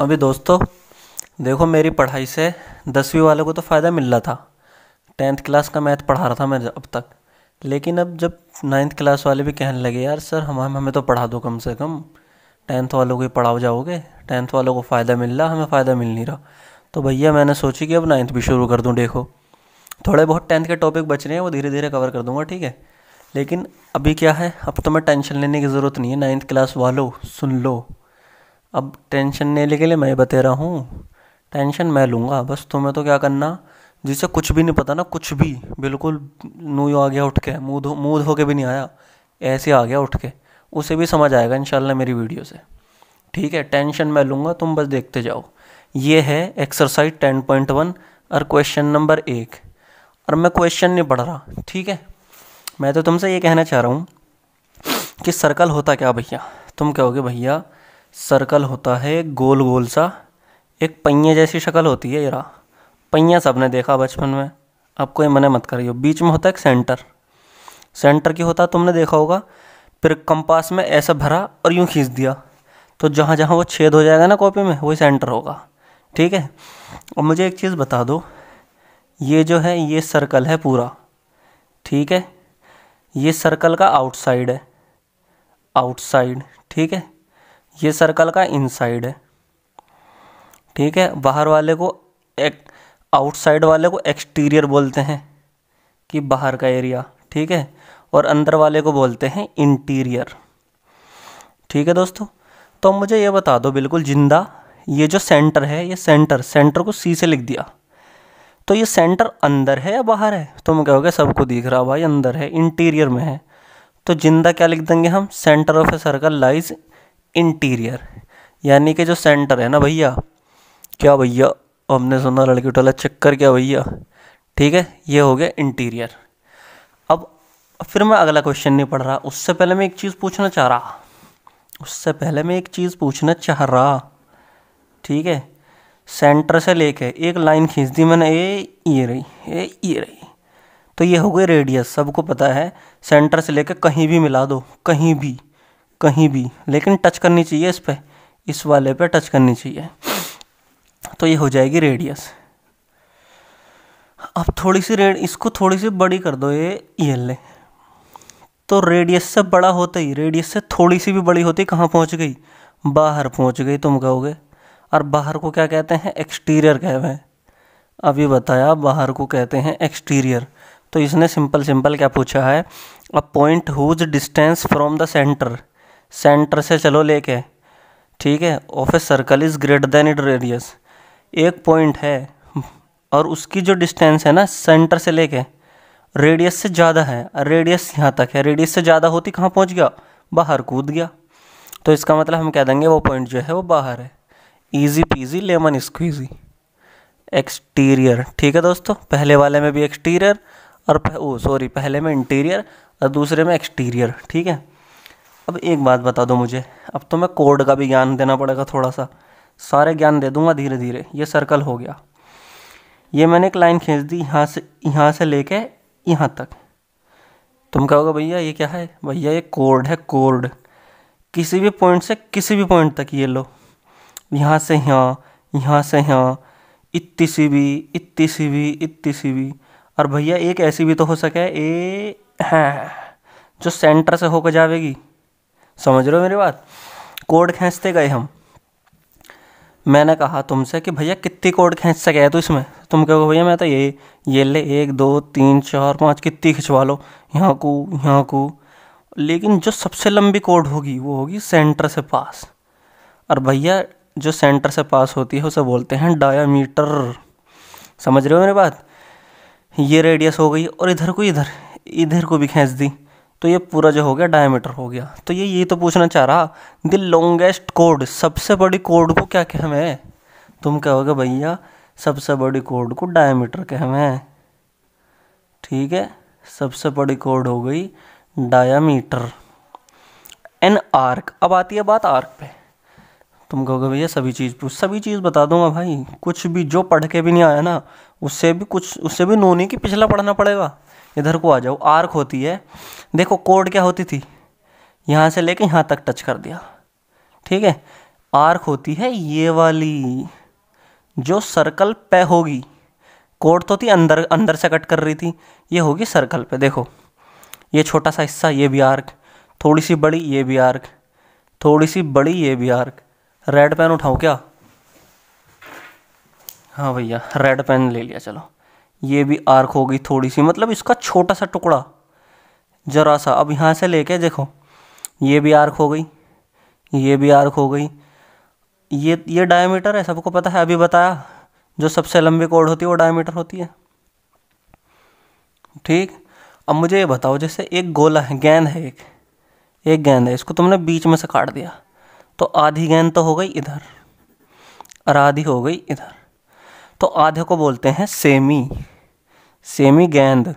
अभी दोस्तों देखो मेरी पढ़ाई से दसवीं वालों को तो फ़ायदा मिल रहा था टेंथ क्लास का मैथ पढ़ा रहा था मैं अब तक लेकिन अब जब नाइन्थ क्लास वाले भी कहने लगे यार सर हम हमें तो पढ़ा दो कम से कम टेंथ वालों को ही पढ़ाओ जाओगे टेंथ वालों को फ़ायदा मिल रहा हमें फ़ायदा मिल नहीं रहा तो भैया मैंने सोची कि अब नाइन्थ भी शुरू कर दूँ देखो थोड़े बहुत टेंथ के टॉपिक बच रहे हैं वो धीरे धीरे कवर कर दूँगा ठीक है लेकिन अभी क्या है अब तो मैं टेंशन लेने की ज़रूरत नहीं है नाइन्थ क्लास वालों सुन लो अब टेंशन लेने के लिए मैं बता रहा हूँ टेंशन मैं लूँगा बस तुम्हें तो क्या करना जिसे कुछ भी नहीं पता ना कुछ भी बिल्कुल नू आ गया उठ के मुँह धो मुँह धो के भी नहीं आया ऐसे आ गया उठ के उसे भी समझ आएगा इन मेरी वीडियो से ठीक है टेंशन मैं लूँगा तुम बस देखते जाओ ये है एक्सरसाइज टेन पॉइंट वन और क्वेश्चन नंबर एक और मैं क्वेश्चन नहीं पढ़ रहा ठीक है मैं तो तुमसे ये कहना चाह रहा हूँ कि सर्कल होता क्या भैया तुम कहोगे भैया सर्कल होता है गोल गोल सा एक पहिए जैसी शक्ल होती है यहाँ पहिया सबने देखा बचपन में अब कोई मने मत करियो बीच में होता है एक सेंटर सेंटर की होता तुमने देखा होगा फिर कंपास में ऐसा भरा और यूँ खींच दिया तो जहाँ जहाँ वो छेद हो जाएगा ना कॉपी में वही सेंटर होगा ठीक है और मुझे एक चीज़ बता दो ये जो है ये सर्कल है पूरा ठीक है ये सर्कल का आउटसाइड है आउटसाइड ठीक है ये सर्कल का इनसाइड है ठीक है बाहर वाले को एक आउटसाइड वाले को एक्सटीरियर बोलते हैं कि बाहर का एरिया ठीक है और अंदर वाले को बोलते हैं इंटीरियर ठीक है दोस्तों तो मुझे ये बता दो बिल्कुल जिंदा ये जो सेंटर है ये सेंटर सेंटर को सी से लिख दिया तो ये सेंटर अंदर है या बाहर है तुम कहोगे सबको दिख रहा भाई अंदर है इंटीरियर में है तो जिंदा क्या लिख देंगे हम centre of a circle lies interior यानी कि जो सेंटर है ना भैया क्या भैया हमने सुना लड़की उठाला चक्कर क्या भैया ठीक है ये हो गया इंटीरियर अब फिर मैं अगला क्वेश्चन नहीं पढ़ रहा उससे पहले मैं एक चीज़ पूछना चाह रहा उससे पहले मैं एक चीज़ पूछना चाह रहा ठीक है सेंटर से लेके एक लाइन खींच दी मैंने ए ये रही ए ये रही तो ये हो गई रेडियस सबको पता है सेंटर से लेके कहीं भी मिला दो कहीं भी कहीं भी लेकिन टच करनी चाहिए इस पर इस वाले पे टच करनी चाहिए तो ये हो जाएगी रेडियस अब थोड़ी सी रेड इसको थोड़ी सी बड़ी कर दो ये ये ले तो रेडियस से बड़ा होता ही रेडियस से थोड़ी सी भी बड़ी होती कहाँ पहुँच गई बाहर पहुँच गई तुम कहोगे और बाहर को क्या कहते हैं एक्सटीरियर कह हैं अभी बताया बाहर को कहते हैं एक्सटीरियर तो इसने सिंपल सिंपल क्या पूछा है a point whose distance from the centre centre से चलो लेके ठीक है of a circle is greater than it radius एक पॉइंट है और उसकी जो डिस्टेंस है ना सेंटर से लेके रेडियस से ज़्यादा है रेडियस यहाँ तक है रेडियस से ज़्यादा होती कहाँ पहुँच गया बाहर कूद गया तो इसका मतलब हम कह देंगे वो पॉइंट जो है वो बाहर है easy peasy lemon squeezy exterior ठीक है दोस्तों पहले वाले में भी एक्सटीरियर और ओ सॉरी पहले में इंटीरियर और दूसरे में एक्सटीरियर ठीक है अब एक बात बता दो मुझे अब तो मैं कोड का भी ज्ञान देना पड़ेगा थोड़ा सा सारे ज्ञान दे दूंगा धीरे धीरे ये सर्कल हो गया ये मैंने एक लाइन खींच दी यहाँ से यहाँ से लेके यहाँ तक तुम कहोगे भैया ये क्या है भैया ये कोड है कोड किसी भी पॉइंट से किसी भी पॉइंट तक ये लो यहाँ से यहाँ यहाँ से यहाँ इतनी सी भी इतनी सी भी इतनी सी भी और भैया एक ऐसी भी तो हो सके ए हैं जो सेंटर से होकर जाएगी समझ रहे हो मेरी बात कोड खींचते गए हम मैंने कहा तुमसे कि भैया कितनी कोड खींच सके तू तो इसमें तुम कहो भैया मैं तो ये ये ले एक दो तीन चार पाँच कितनी खिंचवा लो यहाँ को यहाँ को लेकिन जो सबसे लंबी कोड होगी वो होगी सेंटर से पास और भैया जो सेंटर से पास होती है उसे बोलते हैं डायामीटर समझ रहे हो मेरी बात ये रेडियस हो गई और इधर को इधर इधर को भी खींच दी तो ये पूरा जो हो गया डायमीटर हो गया तो ये ये तो पूछना चाह रहा द लॉन्गेस्ट कोड सबसे बड़ी कोड को क्या कहम हमें तुम कहोगे भैया सबसे बड़ी कोड को डायमीटर कहम है ठीक है सबसे बड़ी कोड हो गई डायमीटर एन आर्क अब आती है बात आर्क पे तुम कहोगे भैया सभी चीज़ पूछ सभी चीज़ बता दूंगा भाई कुछ भी जो पढ़ के भी नहीं आया ना उससे भी कुछ उससे भी नोन नहीं कि पिछला पढ़ना पड़ेगा इधर को आ जाओ आर्क होती है देखो कोड क्या होती थी यहाँ से लेके यहाँ तक टच कर दिया ठीक है आर्क होती है ये वाली जो सर्कल पे होगी कोड तो थी अंदर अंदर से कट कर रही थी ये होगी सर्कल पे देखो ये छोटा सा हिस्सा ये भी आर्क थोड़ी सी बड़ी ये भी आर्क थोड़ी सी बड़ी ये भी आर्क रेड पेन उठाऊँ क्या हाँ भैया रेड पेन ले लिया चलो ये भी आर्क होगी थोड़ी सी मतलब इसका छोटा सा टुकड़ा ज़रा सा अब यहाँ से लेके देखो ये भी आर्क हो गई ये भी आर्क हो गई ये ये डायमीटर है सबको पता है अभी बताया जो सबसे लंबी कोड होती है वो डायमीटर होती है ठीक अब मुझे ये बताओ जैसे एक गोला है गेंद है एक एक गेंद है इसको तुमने बीच में से काट दिया तो आधी गेंद तो हो गई इधर और आधी हो गई इधर तो आधे को बोलते हैं सेमी सेमी गेंद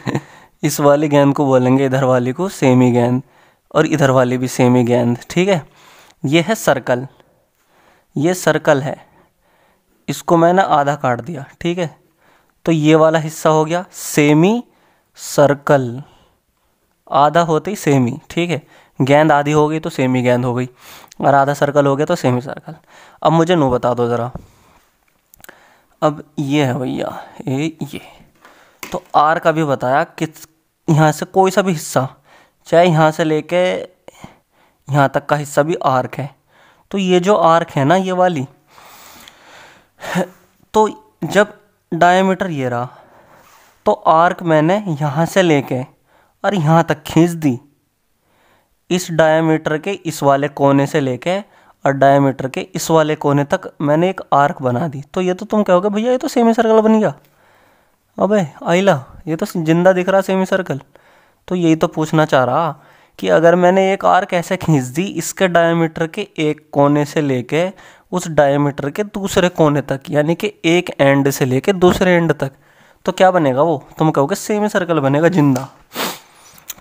इस वाली गेंद को बोलेंगे इधर वाली को सेमी गेंद और इधर वाली भी सेमी गेंद ठीक है ये है सर्कल ये सर्कल है इसको मैंने आधा काट दिया ठीक है तो ये वाला हिस्सा हो गया सेमी सर्कल आधा होते ही सेमी ठीक है गेंद आधी हो गई तो सेमी गेंद हो गई और आधा सर्कल हो गया तो सेमी सर्कल अब मुझे नो बता दो ज़रा अब ये है भैया ए ये तो आर का भी बताया किस यहाँ से कोई सा भी हिस्सा चाहे यहाँ से लेके यहाँ तक का हिस्सा भी आर्क है तो ये जो आर्क है ना ये वाली तो जब डायमीटर ये रहा तो आर्क मैंने यहाँ से लेके और यहाँ तक खींच दी इस डायमीटर के इस वाले कोने से लेके और डायमीटर के इस वाले कोने तक मैंने एक आर्क बना दी तो ये तो तुम कहोगे भैया ये तो सेमी सर्कल बन गया अबे आइला ये तो जिंदा दिख रहा सेमी सर्कल तो यही तो पूछना चाह रहा कि अगर मैंने एक आर्क ऐसे खींच दी इसके डायमीटर के एक कोने से लेके उस डायमीटर के दूसरे कोने तक यानी कि एक एंड से लेके दूसरे एंड तक तो क्या बनेगा वो तुम कहोगे सेमी सर्कल बनेगा जिंदा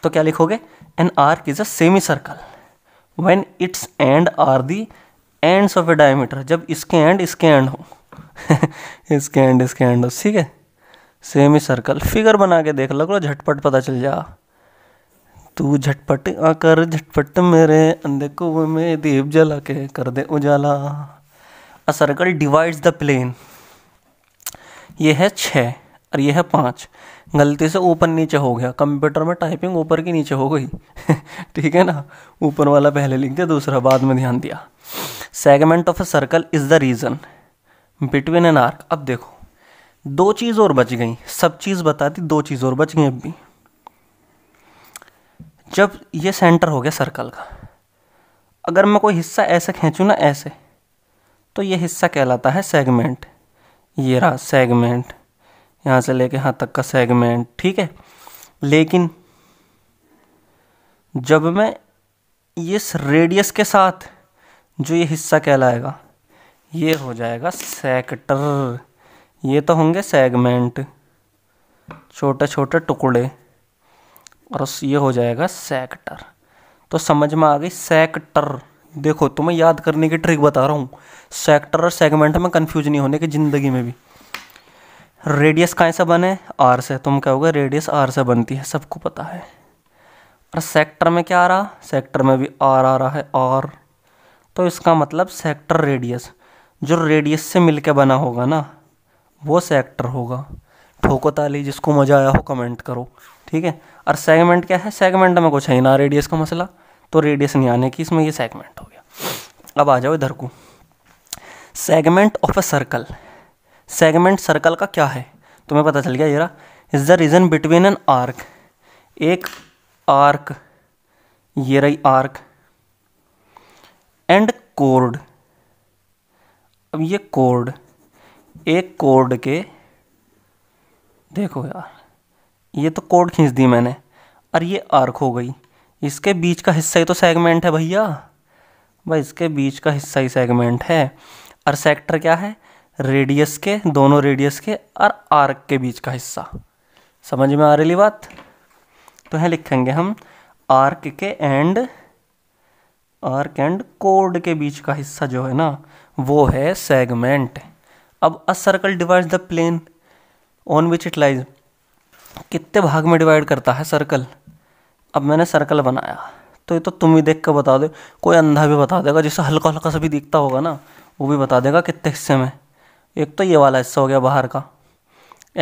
तो क्या लिखोगे an is a semi circle when its end are the ends of a diameter जब इसके एंड इसके एंड हो इसके एंड इसके एंड हो ठीक है सेमी सर्कल फिगर बना के देख लग लो झटपट पता चल जा तू झटपट आकर झटपट मेरे अंधे कुएं में दीप जला के कर दे उजाला a circle divides the plane ये है छः और यह है पाँच गलती से ऊपर नीचे हो गया कंप्यूटर में टाइपिंग ऊपर की नीचे हो गई ठीक है ना ऊपर वाला पहले लिख दिया दूसरा बाद में ध्यान दिया segment of a circle is the region between an arc अब देखो दो चीज़ और बच गई सब चीज़ बता दी दो चीज़ और बच गई अब भी जब ये सेंटर हो गया सर्कल का अगर मैं कोई हिस्सा ऐसे खींचू ना ऐसे तो ये हिस्सा कहलाता है सेगमेंट ये रहा सेगमेंट यहाँ से लेके यहाँ तक का सेगमेंट ठीक है लेकिन जब मैं इस रेडियस के साथ जो ये हिस्सा कहलाएगा ये हो जाएगा सेक्टर ये तो होंगे सेगमेंट छोटे छोटे टुकड़े और ये हो जाएगा सेक्टर तो समझ में आ गई सेक्टर देखो तुम्हें याद करने की ट्रिक बता रहा हूँ सेक्टर और सेगमेंट में कन्फ्यूज नहीं होने की ज़िंदगी में भी रेडियस कहाँ से बने आर से तुम कहोगे रेडियस आर से बनती है सबको पता है और सेक्टर में क्या आ रहा सेक्टर में भी आर आ रहा है आर तो इसका मतलब सेक्टर रेडियस जो रेडियस से मिलके बना होगा ना वो सेक्टर होगा ठोको ताली जिसको मज़ा आया हो कमेंट करो ठीक है और सेगमेंट क्या है सेगमेंट में कुछ है ना रेडियस का मसला तो रेडियस नहीं आने की इसमें ये सेगमेंट हो गया अब आ जाओ इधर को segment of a circle segment circle का क्या है तुम्हें पता चल गया जरा is the region between an arc एक आर्क ये रही आर्क एंड कोर्ड अब ये कोर्ड एक कोर्ड के देखो यार ये तो कोर्ड खींच दी मैंने और ये आर्क हो गई इसके बीच का हिस्सा ही तो सेगमेंट है भैया भाई इसके बीच का हिस्सा ही सेगमेंट है और सेक्टर क्या है रेडियस के दोनों रेडियस के और आर्क के बीच का हिस्सा समझ में आ रही बात तो यहाँ लिखेंगे हम आर्क के एंड आर्क एंड कोड के बीच का हिस्सा जो है ना वो है सेगमेंट अब a circle divide the plane on which it lies कितने भाग में डिवाइड करता है सर्कल अब मैंने सर्कल बनाया तो ये तो तुम ही देख कर बता दो कोई अंधा भी बता देगा जिसे हल्का हल्का सा भी दिखता होगा ना वो भी बता देगा कितने हिस्से में एक तो ये वाला हिस्सा हो गया बाहर का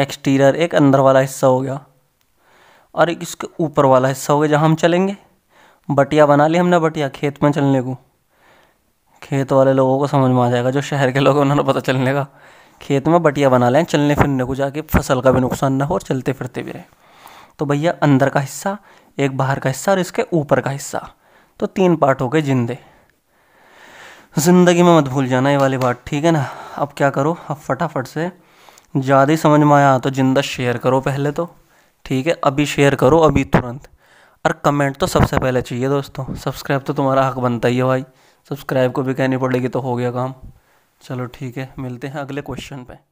एक्सटीरियर एक अंदर वाला हिस्सा हो गया और एक इसके ऊपर वाला हिस्सा हो गया जहाँ हम चलेंगे बटिया बना ली हमने बटिया खेत में चलने को खेत वाले लोगों को समझ में आ जाएगा जो शहर के लोग हैं उन्होंने पता चलने का खेत में बटिया बना लें चलने फिरने को जाके फसल का भी नुकसान ना हो और चलते फिरते भी रहे तो भैया अंदर का हिस्सा एक बाहर का हिस्सा और इसके ऊपर का हिस्सा तो तीन पार्ट हो गए जिंदे ज़िंदगी में मत भूल जाना ये वाली बात ठीक है ना अब क्या करो अब फटाफट से ज़्यादा ही समझ में आया तो जिंदा शेयर करो पहले तो ठीक है अभी शेयर करो अभी तुरंत और कमेंट तो सबसे पहले चाहिए दोस्तों सब्सक्राइब तो तुम्हारा हक बनता ही है भाई सब्सक्राइब को भी कहनी पड़ेगी तो हो गया काम चलो ठीक है मिलते हैं अगले क्वेश्चन पर